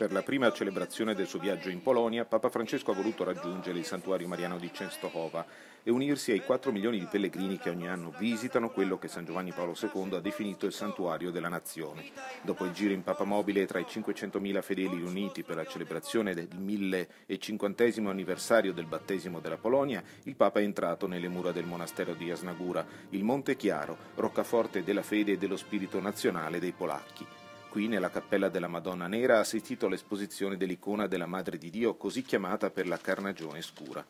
Per la prima celebrazione del suo viaggio in Polonia, Papa Francesco ha voluto raggiungere il santuario mariano di Częstochowa e unirsi ai 4 milioni di pellegrini che ogni anno visitano quello che San Giovanni Paolo II ha definito il santuario della nazione. Dopo il giro in Papa Mobile tra i 500.000 fedeli riuniti per la celebrazione del 1050 anniversario del battesimo della Polonia, il Papa è entrato nelle mura del monastero di Jasnagura, il Monte Chiaro, roccaforte della fede e dello spirito nazionale dei polacchi. Qui, nella Cappella della Madonna Nera, ha assistito all'esposizione dell'icona della Madre di Dio, così chiamata per la carnagione scura.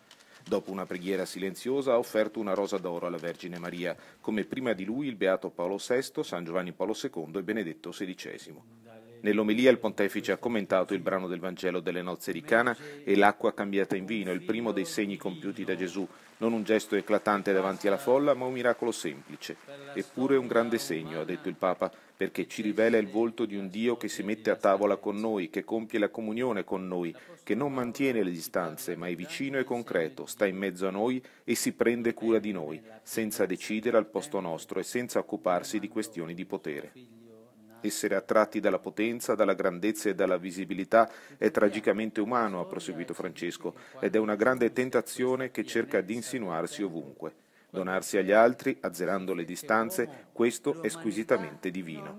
Dopo una preghiera silenziosa ha offerto una rosa d'oro alla Vergine Maria, come prima di lui il Beato Paolo VI, San Giovanni Paolo II e Benedetto XVI. Nell'omelia il pontefice ha commentato il brano del Vangelo delle nozze di Cana e l'acqua cambiata in vino, il primo dei segni compiuti da Gesù, non un gesto eclatante davanti alla folla, ma un miracolo semplice. Eppure un grande segno, ha detto il Papa, perché ci rivela il volto di un Dio che si mette a tavola con noi, che compie la comunione con noi, che non mantiene le distanze, ma è vicino e concreto, sta in mezzo a noi e si prende cura di noi, senza decidere al posto nostro e senza occuparsi di questioni di potere. Essere attratti dalla potenza, dalla grandezza e dalla visibilità è tragicamente umano, ha proseguito Francesco, ed è una grande tentazione che cerca di insinuarsi ovunque. Donarsi agli altri, azzerando le distanze, questo è squisitamente divino.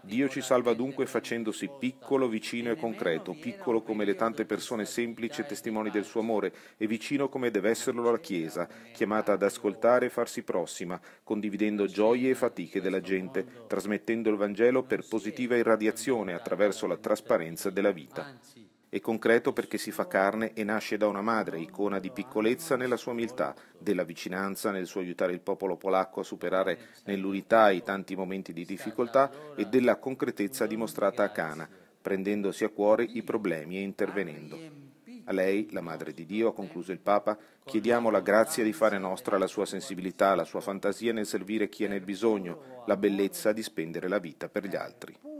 Dio ci salva dunque facendosi piccolo, vicino e concreto, piccolo come le tante persone semplici e testimoni del suo amore e vicino come deve esserlo la Chiesa, chiamata ad ascoltare e farsi prossima, condividendo gioie e fatiche della gente, trasmettendo il Vangelo per positiva irradiazione attraverso la trasparenza della vita. È concreto perché si fa carne e nasce da una madre, icona di piccolezza nella sua umiltà, della vicinanza nel suo aiutare il popolo polacco a superare nell'unità i tanti momenti di difficoltà e della concretezza dimostrata a Cana, prendendosi a cuore i problemi e intervenendo. A lei, la Madre di Dio, ha concluso il Papa, chiediamo la grazia di fare nostra la sua sensibilità, la sua fantasia nel servire chi è nel bisogno, la bellezza di spendere la vita per gli altri.